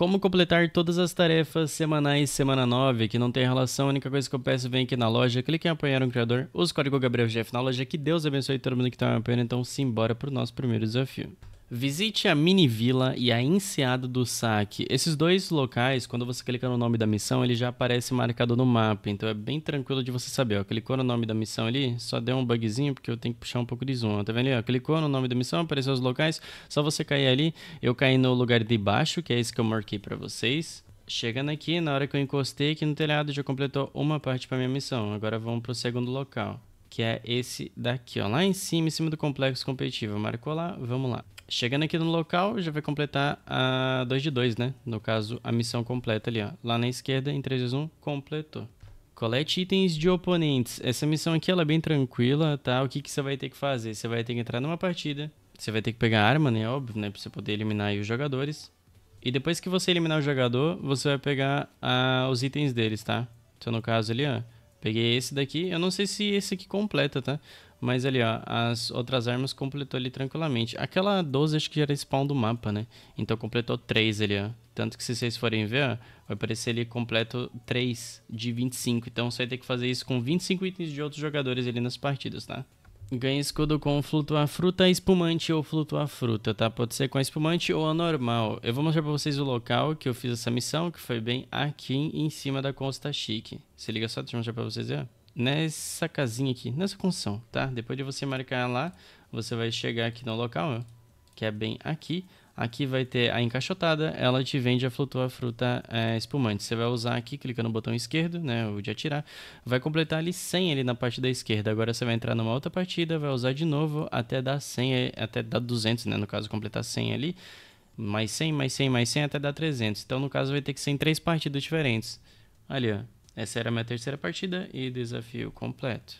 Como completar todas as tarefas semanais semana 9, que não tem relação, a única coisa que eu peço vem aqui na loja, clique em apoiar um criador, use o código GabrielGF na loja, que Deus abençoe todo mundo que está apoiando, então simbora o nosso primeiro desafio. Visite a Mini Vila e a Enseada do Saque. Esses dois locais, quando você clica no nome da missão, ele já aparece marcado no mapa. Então é bem tranquilo de você saber. Ó, clicou no nome da missão ali, só deu um bugzinho, porque eu tenho que puxar um pouco de zoom. Ó, tá vendo ali? Ó, clicou no nome da missão, apareceu os locais. Só você cair ali. Eu caí no lugar de baixo, que é esse que eu marquei para vocês. Chegando aqui, na hora que eu encostei aqui no telhado, já completou uma parte para minha missão. Agora vamos para o segundo local que é esse daqui, ó, lá em cima, em cima do complexo competitivo. Marcou lá, vamos lá. Chegando aqui no local, já vai completar a 2 de 2, né? No caso, a missão completa ali, ó. Lá na esquerda, em 3, de 1, completou. Colete itens de oponentes. Essa missão aqui, ela é bem tranquila, tá? O que, que você vai ter que fazer? Você vai ter que entrar numa partida, você vai ter que pegar arma, né? Óbvio, né? Pra você poder eliminar os jogadores. E depois que você eliminar o jogador, você vai pegar ah, os itens deles, tá? Então, no caso ali, ó Peguei esse daqui, eu não sei se esse aqui completa, tá? Mas ali, ó, as outras armas completou ali tranquilamente. Aquela 12 acho que era spawn do mapa, né? Então completou 3 ali, ó. Tanto que se vocês forem ver, ó, vai aparecer ali completo 3 de 25. Então você vai ter que fazer isso com 25 itens de outros jogadores ali nas partidas, tá? Ganha escudo com flutuar fruta espumante ou flutuar fruta, tá? Pode ser com a espumante ou a normal. Eu vou mostrar pra vocês o local que eu fiz essa missão, que foi bem aqui em cima da consta chique. Se liga só, deixa eu mostrar pra vocês, ó. Nessa casinha aqui, nessa construção, tá? Depois de você marcar lá, você vai chegar aqui no local, ó, que é bem aqui. Aqui vai ter a encaixotada, ela te vende a flutua fruta é, espumante. Você vai usar aqui, clica no botão esquerdo, né, o de atirar, vai completar ali 100 ali na parte da esquerda. Agora você vai entrar numa outra partida, vai usar de novo até dar 100, é, até dar 200, né, no caso completar 100 ali, mais 100, mais 100, mais 100 até dar 300. Então no caso vai ter que ser em três partidas diferentes. Ali, ó. Essa era a minha terceira partida e desafio completo.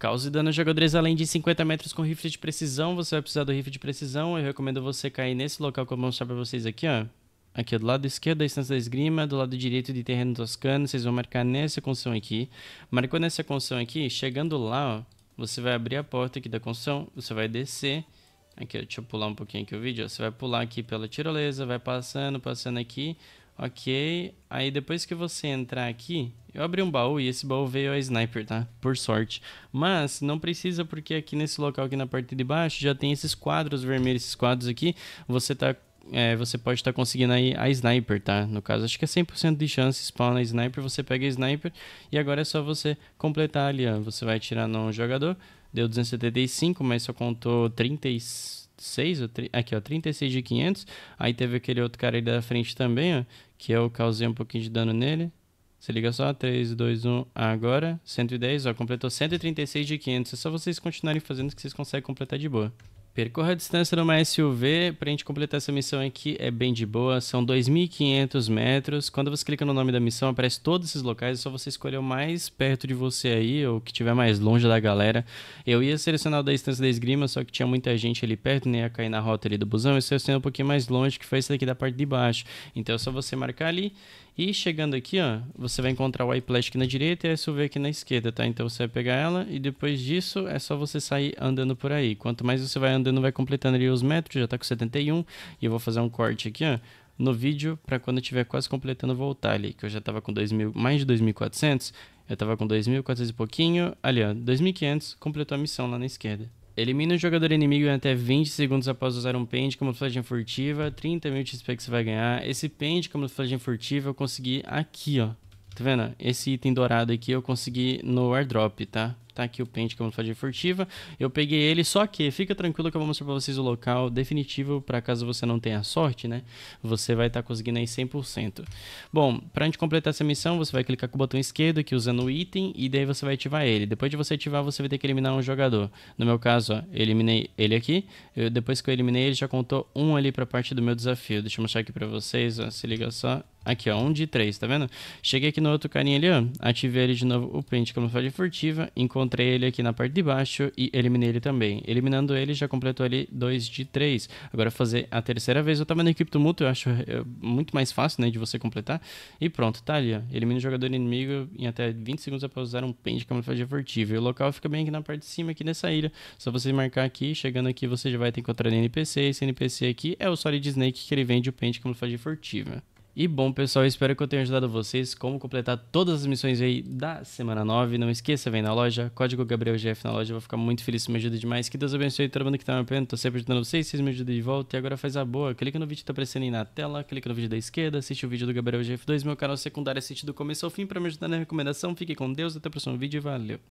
Cause dano a jogadores além de 50 metros com rifle de precisão. Você vai precisar do rifle de precisão. Eu recomendo você cair nesse local que eu vou mostrar pra vocês aqui, ó. Aqui, do lado esquerdo da estância da esgrima, do lado direito de terreno toscano. Vocês vão marcar nessa construção aqui. Marcou nessa construção aqui, chegando lá, ó. Você vai abrir a porta aqui da construção. Você vai descer. Aqui, deixa eu pular um pouquinho aqui o vídeo. Ó. Você vai pular aqui pela tirolesa, vai passando, passando aqui. Ok, aí depois que você entrar aqui, eu abri um baú e esse baú veio a sniper, tá? Por sorte. Mas não precisa porque aqui nesse local aqui na parte de baixo já tem esses quadros vermelhos, esses quadros aqui. Você tá é, você pode estar tá conseguindo aí a sniper, tá? No caso, acho que é 100% de chance spawn a sniper, você pega a sniper e agora é só você completar ali, ó. Você vai tirar no jogador, deu 275, mas só contou 36, aqui ó, 36 de 500. Aí teve aquele outro cara aí da frente também, ó, que eu causei um pouquinho de dano nele. Se liga só, 3, 2, 1, agora, 110, ó, completou 136 de 500. É só vocês continuarem fazendo que vocês conseguem completar de boa. Percorra a distância numa SUV para a gente completar essa missão aqui. É bem de boa, são 2.500 metros. Quando você clica no nome da missão, aparece todos esses locais. É só você escolher o mais perto de você aí, ou que tiver mais longe da galera. Eu ia selecionar o da distância da esgrima, só que tinha muita gente ali perto, nem né? ia cair na rota ali do busão. Eu selecionei um pouquinho mais longe, que foi esse daqui da parte de baixo. Então é só você marcar ali. E chegando aqui, ó, você vai encontrar o iPlash aqui na direita e a SUV aqui na esquerda, tá? Então você vai pegar ela e depois disso é só você sair andando por aí. Quanto mais você vai andando, andando, vai completando ali os metros, já tá com 71. E eu vou fazer um corte aqui, ó, no vídeo, para quando eu tiver quase completando, voltar ali, que eu já tava com mil mais de 2.400. Eu tava com 2.400 e pouquinho, ali ó, 2.500, completou a missão lá na esquerda. Elimina o jogador inimigo em até 20 segundos após usar um pente flagem furtiva, 30 mil XP que você vai ganhar. Esse pente flagem furtiva eu consegui aqui, ó. Tá vendo? Esse item dourado aqui eu consegui no airdrop, tá? tá aqui o pente que eu vou fazer furtiva. Eu peguei ele, só que fica tranquilo que eu vou mostrar pra vocês o local definitivo, para caso você não tenha sorte, né? Você vai estar tá conseguindo aí 100%. Bom, pra gente completar essa missão, você vai clicar com o botão esquerdo aqui usando o item, e daí você vai ativar ele. Depois de você ativar, você vai ter que eliminar um jogador. No meu caso, ó, eliminei ele aqui. Eu, depois que eu eliminei, ele já contou um ali pra parte do meu desafio. Deixa eu mostrar aqui pra vocês, ó, se liga só. Aqui, ó, um de três, tá vendo? Cheguei aqui no outro carinha ali, ó. Ativei ele de novo o pente como camuflagem furtiva. Encontrei ele aqui na parte de baixo e eliminei ele também. Eliminando ele, já completou ali dois de três. Agora fazer a terceira vez. Eu tava na equipe do mútuo, eu acho é, muito mais fácil, né, de você completar. E pronto, tá ali, ó. Elimina o jogador inimigo em até 20 segundos após usar um pente de camuflagem furtiva. E o local fica bem aqui na parte de cima, aqui nessa ilha. Só você marcar aqui, chegando aqui, você já vai ter encontrado NPC. Esse NPC aqui é o Solid Snake que ele vende o pente de camuflagem furtiva. E bom, pessoal, espero que eu tenha ajudado vocês como completar todas as missões aí da semana 9. Não esqueça, vem na loja, código GabrielGF na loja, eu vou ficar muito feliz, se me ajuda demais. Que Deus abençoe todo mundo que tá me apoiando, tô sempre ajudando vocês, vocês me ajudam de volta. E agora faz a boa, clica no vídeo que tá aparecendo aí na tela, clica no vídeo da esquerda, assiste o vídeo do GabrielGF2, meu canal secundário, assiste é do começo ao fim para me ajudar na recomendação. Fique com Deus, até o próximo vídeo e valeu!